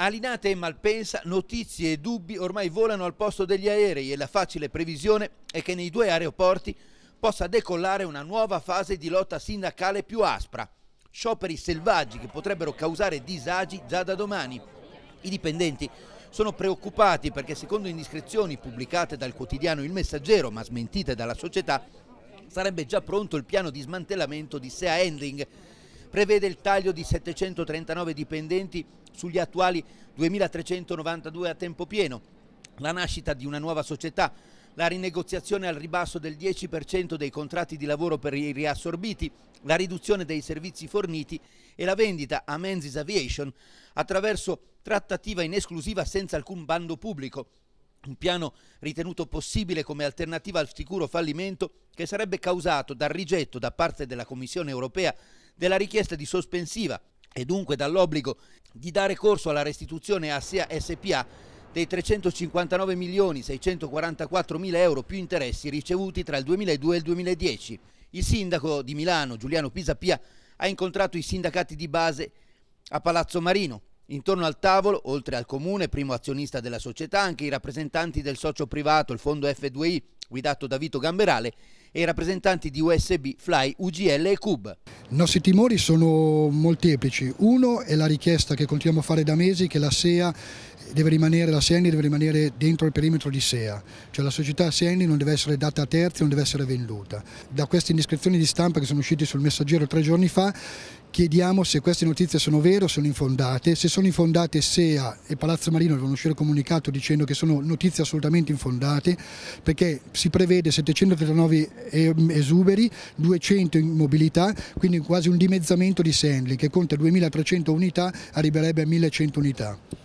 Alinate e Malpensa, notizie e dubbi ormai volano al posto degli aerei e la facile previsione è che nei due aeroporti possa decollare una nuova fase di lotta sindacale più aspra. Scioperi selvaggi che potrebbero causare disagi già da domani. I dipendenti sono preoccupati perché secondo indiscrezioni pubblicate dal quotidiano Il Messaggero ma smentite dalla società sarebbe già pronto il piano di smantellamento di SEA Handling prevede il taglio di 739 dipendenti sugli attuali 2392 a tempo pieno, la nascita di una nuova società, la rinegoziazione al ribasso del 10% dei contratti di lavoro per i riassorbiti, la riduzione dei servizi forniti e la vendita a Menzies Aviation attraverso trattativa in esclusiva senza alcun bando pubblico, un piano ritenuto possibile come alternativa al sicuro fallimento che sarebbe causato dal rigetto da parte della Commissione europea della richiesta di sospensiva e dunque dall'obbligo di dare corso alla restituzione a SEA SPA dei 359 milioni 644 mila euro più interessi ricevuti tra il 2002 e il 2010. Il sindaco di Milano, Giuliano Pisapia, ha incontrato i sindacati di base a Palazzo Marino. Intorno al tavolo, oltre al comune, primo azionista della società, anche i rappresentanti del socio privato, il fondo F2I, guidato da Vito Gamberale, e i rappresentanti di USB, Fly, UGL e Cube. I nostri timori sono molteplici. Uno è la richiesta che continuiamo a fare da mesi che la SEA deve rimanere, la SEANI deve rimanere dentro il perimetro di SEA, cioè la società SEA non deve essere data a terzi, non deve essere venduta. Da queste indiscrezioni di stampa che sono uscite sul messaggero tre giorni fa chiediamo se queste notizie sono vere o sono infondate, se sono infondate SEA e Palazzo Marino devono uscire comunicato dicendo che sono notizie assolutamente infondate perché si prevede 739 mm, esuberi, 200 in mobilità, quindi quasi un dimezzamento di Sandley che conta 2300 unità arriverebbe a 1100 unità.